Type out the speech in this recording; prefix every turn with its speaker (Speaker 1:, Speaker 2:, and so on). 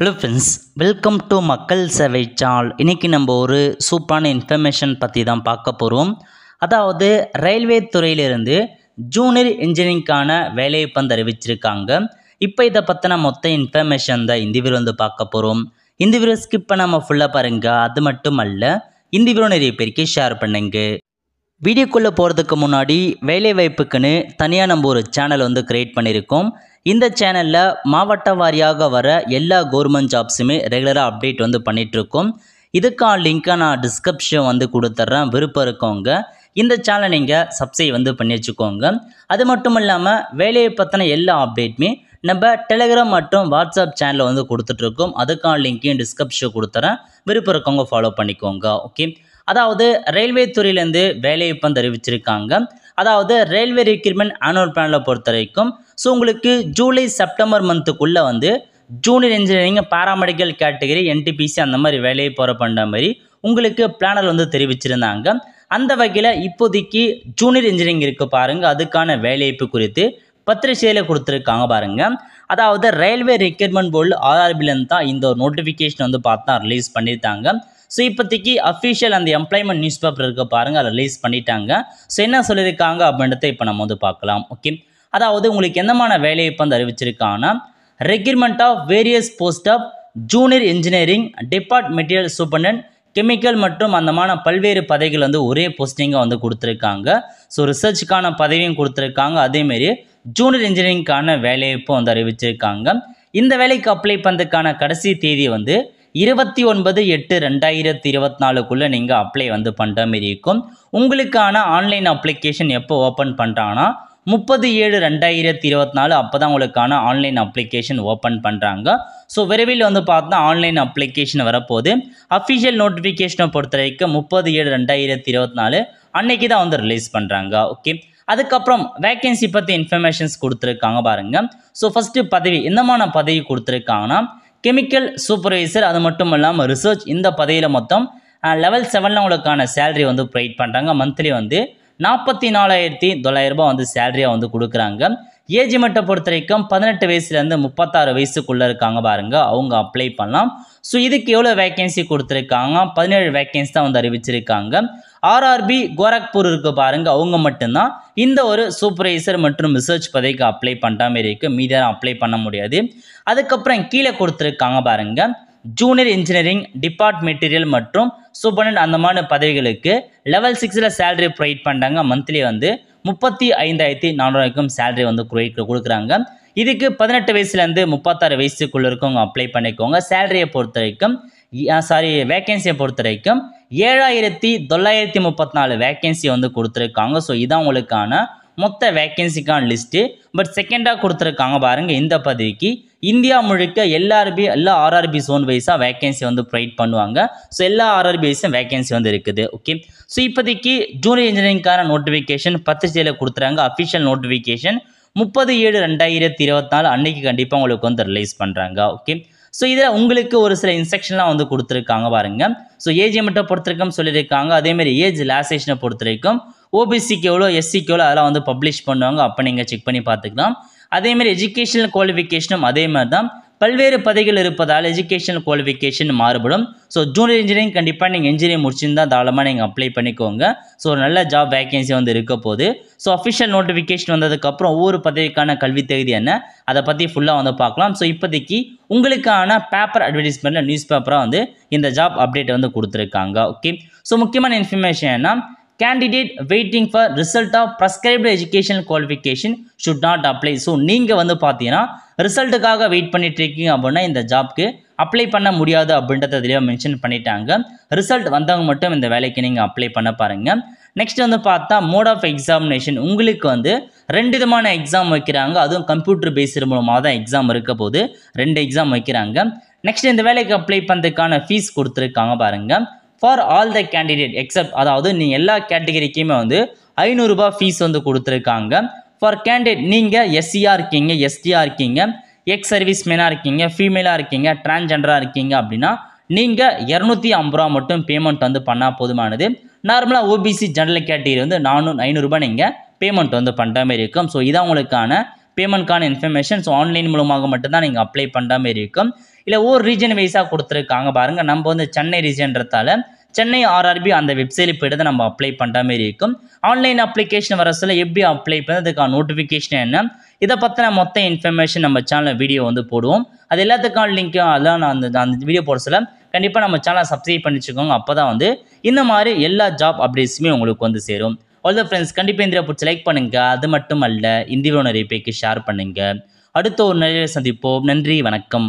Speaker 1: hello friends welcome to மக்கள் சேவை சால் இன்றைக்கி நம்ம ஒரு சூப்பரான இன்ஃபர்மேஷன் பற்றி தான் பார்க்க போகிறோம் அதாவது ரயில்வே துறையிலிருந்து ஜூனியர் இன்ஜினியரிங்கான வேலைவாய்ப்பு வந்து அறிவிச்சிருக்காங்க இப்போ இதை பற்றின மொத்த இன்ஃபர்மேஷன் தான் இந்த வீடியோ வந்து பார்க்க போகிறோம் இந்த வீடியோ ஸ்கிப் நம்ம ஃபுல்லாக பாருங்கள் அது மட்டும் அல்ல இந்த வீடியோ நிறைய பேருக்கு ஷேர் பண்ணுங்க வீடியோக்குள்ளே போகிறதுக்கு முன்னாடி வேலைவாய்ப்புக்குன்னு தனியாக நம்ம ஒரு சேனல் வந்து க்ரியேட் பண்ணியிருக்கோம் இந்த சேனலில் மாவட்ட வாரியாக வர எல்லா கவர்மெண்ட் ஜாப்ஸுமே ரெகுலராக அப்டேட் வந்து பண்ணிகிட்ருக்கோம் இதுக்கான லிங்க்கை நான் டிஸ்கிரிப்ஷன் வந்து கொடுத்துட்றேன் விருப்பம் இருக்கவங்க இந்த சேனலை நீங்கள் சப்ஸ்கிரைப் வந்து பண்ணி வச்சுக்கோங்க அது மட்டும் இல்லாமல் வேலையை பற்றின எல்லா அப்டேட்டுமே நம்ம டெலிகிராம் மற்றும் வாட்ஸ்அப் சேனலில் வந்து கொடுத்துட்ருக்கோம் அதுக்கான லிங்க்கையும் டிஸ்கிரிப்ஷன் கொடுத்துறேன் விருப்பம் இருக்கவங்க ஃபாலோ பண்ணிக்கோங்க ஓகே அதாவது ரயில்வே துறையிலேருந்து வேலையை வந்து அறிவிச்சிருக்காங்க அதாவது ரயில்வே ரெக்யூர்மெண்ட் ஆனுவல் பிளானில் பொறுத்த வரைக்கும் ஸோ உங்களுக்கு ஜூலை செப்டம்பர் மந்த்துக்குள்ளே வந்து junior engineering paramedical category NTPC அந்த மாதிரி வேலையை போகிற பண்ணுற மாதிரி உங்களுக்கு பிளானர் வந்து தெரிவிச்சிருந்தாங்க அந்த வகையில் இப்போதைக்கு ஜூனியர் இன்ஜினியரிங் இருக்குது பாருங்கள் அதுக்கான வேலைவாய்ப்பு குறித்து பத்திரிகையில் கொடுத்துருக்காங்க பாருங்கள் அதாவது ரயில்வே ரெக்யூர்மெண்ட் போர்டு ஆர்ஆர்பிலேருந்து தான் இந்த ஒரு நோட்டிஃபிகேஷன் வந்து பார்த்தா ரிலீஸ் பண்ணியிருக்காங்க ஸோ இப்போதைக்கு அஃபிஷியல் அந்த எம்ப்ளாய்மெண்ட் நியூஸ் பேப்பர் இருக்க பாருங்கள் அதை ரிலீஸ் பண்ணிட்டாங்க ஸோ என்ன சொல்லியிருக்காங்க அப்படின்றத இப்போ நம்ம வந்து பார்க்கலாம் ஓகே அதாவது உங்களுக்கு எந்தமான வேலை வந்து அறிவிச்சிருக்காங்கன்னா requirement of various post of junior engineering depot material superintendent chemical மற்றும் அந்தமான பல்வேறு பதவிகள் வந்து ஒரே போஸ்டிங்காக வந்து கொடுத்துருக்காங்க ஸோ ரிசர்ச்சுக்கான பதவியும் கொடுத்துருக்காங்க அதேமாரி ஜூனியர் இன்ஜினியரிங்க்கான வேலைவாய்ப்பு வந்து அறிவிச்சிருக்காங்க இந்த வேலைக்கு அப்ளை பண்ணுறதுக்கான கடைசி தேதி வந்து இருபத்தி ஒன்பது எட்டு ரெண்டாயிரத்தி இருபத்தி நாலுக்குள்ளே நீங்கள் அப்ளை வந்து பண்ணுற மாரி இருக்கும் உங்களுக்கான ஆன்லைன் அப்ளிகேஷன் எப்போ ஓப்பன் பண்ணுறாங்கன்னா முப்பது ஏழு ரெண்டாயிரத்தி இருபத்தி நாலு அப்போ தான் உங்களுக்கான ஆன்லைன் அப்ளிகேஷன் ஓப்பன் பண்ணுறாங்க ஸோ விரைவில் வந்து பார்த்தா ஆன்லைன் அப்ளிகேஷன் வரப்போது அஃபிஷியல் நோட்டிஃபிகேஷனை பொறுத்த வரைக்கும் முப்பது ஏழு ரெண்டாயிரத்தி இருபத்தி நாலு அன்னைக்கு தான் வந்து ரிலீஸ் பண்ணுறாங்க ஓகே அதுக்கப்புறம் வேக்கன்சி பற்றி இன்ஃபர்மேஷன்ஸ் கொடுத்துருக்காங்க பாருங்கள் ஸோ ஃபஸ்ட்டு பதவி என்னமான பதவி கொடுத்துருக்காங்கன்னா கெமிக்கல் சூப்பர்வைசர் அது மட்டும் இல்லாமல் ரிசர்ச் இந்த பதவியில் மொத்தம் லெவல் செவனில் உங்களுக்கான சேலரி வந்து ப்ரொவைட் பண்ணுறாங்க மந்த்லி வந்து நாற்பத்தி நாலாயிரத்தி தொள்ளாயிரரூபா வந்து சேலரியாக வந்து கொடுக்குறாங்க ஏஜ் மட்டை பொறுத்த வரைக்கும் பதினெட்டு வயசுலேருந்து முப்பத்தாறு வயசுக்குள்ளே இருக்காங்க பாருங்கள் அவங்க அப்ளை பண்ணலாம் ஸோ இதுக்கு எவ்வளோ வேக்கன்சி கொடுத்துருக்காங்க பதினேழு வேக்கன்சி தான் வந்து அறிவிச்சிருக்காங்க ஆர்ஆர்பி கோரக்பூர் இருக்கு பாருங்க அவங்க மட்டும்தான் இந்த ஒரு சூப்பர்வைசர் மற்றும் ரிசர்ச் பதவிக்கு அப்ளை பண்ணுற மாதிரி இருக்குது மீதி அப்ளை பண்ண முடியாது அதுக்கப்புறம் கீழே கொடுத்துருக்காங்க பாருங்கள் ஜூனியர் இன்ஜினியரிங் டிபார்ட் மெட்டீரியல் மற்றும் சூப்பரண்ட் அந்த மாதிரி பதவிகளுக்கு லெவல் சிக்ஸில் சேலரி ப்ரொவைட் பண்ணுறாங்க மந்த்லி வந்து முப்பத்தி ஐந்தாயிரத்தி நானூறுக்கும் சேலரி வந்து கொடுக்குறாங்க இதுக்கு பதினெட்டு வயசுலேருந்து முப்பத்தாறு வயசுக்குள்ள இருக்கவங்க அப்ளை பண்ணிக்கோங்க சேலரியை பொறுத்த வரைக்கும் சாரி வேக்கன்சியை பொறுத்த வரைக்கும் ஏழாயிரத்தி தொள்ளாயிரத்தி முப்பத்தி நாலு வேக்கன்சி வந்து கொடுத்துருக்காங்க ஸோ இதான் உங்களுக்கான மொத்த வேக்கன்சிக்கான லிஸ்ட்டு பட் செகண்டாக கொடுத்துருக்காங்க பாருங்கள் இந்த பதவிக்கு இந்தியா முழுக்க எல்ஆர்பி எல்லா ஆர்ஆர்பி ஜோன் வைஸாக வேகன்சி வந்து ப்ரொவைட் பண்ணுவாங்க ஸோ எல்லா ஆர்ஆர்பி வைஸும் வேகன்சி வந்து இருக்குது ஓகே ஸோ இப்போதைக்கு ஜூனியர் இன்ஜினியரிங்கான நோட்டிஃபிகேஷன் பத்து தேதியில் கொடுத்துறாங்க அஃபிஷியல் நோட்டிஃபிகேஷன் முப்பது ஏழு ரெண்டாயிரத்தி இருபத்தி நாலு அன்னைக்கு கண்டிப்பாக உங்களுக்கு வந்து ரிலீஸ் பண்ணுறாங்க ஓகே ஸோ இதில் உங்களுக்கு ஒரு சில இன்ஸ்ட்ரக்ஷன்லாம் வந்து கொடுத்துருக்காங்க பாருங்கள் ஸோ ஏஜ் மட்டும் பொறுத்திருக்கும் சொல்லியிருக்காங்க அதேமாரி ஏஜ் லாசேஷனை பொறுத்திருக்கும் ஓபிசிக்கு எவ்வளோ எஸ்சிக்கு எவ்வளோ அதெல்லாம் வந்து பப்ளிஷ் பண்ணுவாங்க அப்போ நீங்கள் செக் பண்ணி பார்த்துக்கலாம் அதேமாதிரி எஜுகேஷனல் குவாலிஃபிகேஷனும் அதே மாதிரி தான் பல்வேறு பதவிகள் இருப்பதால் எஜுகேஷனல் குவாலிஃபிகேஷன் மாறுபடும் ஸோ ஜூனியர் இன்ஜினியரிங் கண்டிப்பாக நீங்கள் இன்ஜினியரிங் முடிச்சிருந்தால் தாராளமாக நீங்கள் அப்ளை பண்ணிக்கோங்க ஸோ ஒரு நல்ல ஜாப் வேகன்சி வந்து இருக்க போது ஸோ அஃபிஷியல் நோட்டிஃபிகேஷன் வந்ததுக்கப்புறம் ஒவ்வொரு பதவிக்கான கல்வி தகுதி என்ன அதை பற்றி ஃபுல்லாக வந்து பார்க்கலாம் ஸோ இப்போதைக்கு உங்களுக்கான பேப்பர் அட்வர்டைஸ்மெண்ட்டில் நியூஸ் பேப்பராக வந்து இந்த ஜாப் அப்டேட் வந்து கொடுத்துருக்காங்க ஓகே ஸோ முக்கியமான இன்ஃபர்மேஷன் என்ன candidate waiting for result of prescribed education qualification should not apply so நீங்கள் வந்து பார்த்தீங்கன்னா ரிசல்ட்டுக்காக வெயிட் பண்ணிட்டு இருக்கீங்க அப்படின்னா இந்த ஜாப்க்கு அப்ளை பண்ண முடியாது அப்படின்றத இதிலேயே மென்ஷன் பண்ணிட்டாங்க ரிசல்ட் வந்தவங்க மட்டும் இந்த வேலைக்கு நீங்கள் அப்ளை பண்ண பாருங்கள் நெக்ஸ்ட் வந்து பார்த்தா மோட் ஆஃப் எக்ஸாமினேஷன் உங்களுக்கு வந்து ரெண்டு விதமான எக்ஸாம் வைக்கிறாங்க அதுவும் கம்ப்யூட்டர் பேஸ்டு மூலமாக தான் எக்ஸாம் இருக்க போது ரெண்டு எக்ஸாம் வைக்கிறாங்க நெக்ஸ்ட் இந்த வேலைக்கு அப்ளை பண்ணுறதுக்கான ஃபீஸ் கொடுத்துருக்காங்க பாருங்கள் for all the candidate except அதாவது நீ எல்லா கேட்டகரிக்குமே வந்து ஐநூறுரூபா ஃபீஸ் வந்து கொடுத்துருக்காங்க ஃபார் கேண்டிடேட் நீங்கள் எஸ்சியாக இருக்கீங்க எஸ்டியாக இருக்கீங்க எக்ஸ் சர்வீஸ் மேனாக இருக்கீங்க ஃபீமேலாக இருக்கீங்க டிரான்ஜெண்டராக இருக்கீங்க அப்படின்னா நீங்கள் இரநூத்தி ஐம்பது ரூபா மட்டும் பேமெண்ட் வந்து பண்ணால் போதுமானது நார்மலாக ஓபிசி ஜென்ரல் கேட்டகரி வந்து நானூறு ஐநூறுரூபா நீங்கள் பேமெண்ட் வந்து பண்ணுற மாதிரி இருக்கும் ஸோ இதான் உங்களுக்கான பேமெண்ட்கான இன்ஃபர்மேஷன்ஸ் ஆன்லைன் மூலமாக மட்டும்தான் நீங்கள் அப்ளை பண்ணுற மாதிரி இருக்கும் இல்லை ஒவ்வொரு ரீஜன் வைஸாக கொடுத்துருக்காங்க பாருங்கள் நம்ம வந்து சென்னை ரீஜன்றதால சென்னை ஆர்ஆர்பி அந்த வெப்சைட்டில் போய்ட்டு நம்ம அப்ளை பண்ணுற மாதிரி இருக்கும் ஆன்லைன் அப்ளிகேஷன் வர சொல்ல எப்படி அப்ளை பண்ணுறது அதுக்கான நோட்டிஃபிகேஷன் என்ன இதை பற்றின மொத்த இன்ஃபர்மேஷன் நம்ம சேனலில் வீடியோ வந்து போடுவோம் அது எல்லாத்துக்கான லிங்க்கும் அதெல்லாம் நான் அந்த அந்த வீடியோ போட சொல்ல கண்டிப்பாக நம்ம சேனலை சப்ஸ்கிரைப் பண்ணி வச்சுக்கோங்க அப்போ தான் வந்து இந்த மாதிரி எல்லா ஜாப் அப்டேட்ஸுமே உங்களுக்கு வந்து சேரும் த ஃப்ரெண்ட்ஸ் கண்டிப்பாக இந்த பிடிச்சி லைக் பண்ணுங்கள் அது மட்டும் அல்ல இந்தியாவோட நிறைய பேருக்கு ஷேர் பண்ணுங்கள் அடுத்த ஒரு நிறைய சந்திப்போம் நன்றி வணக்கம்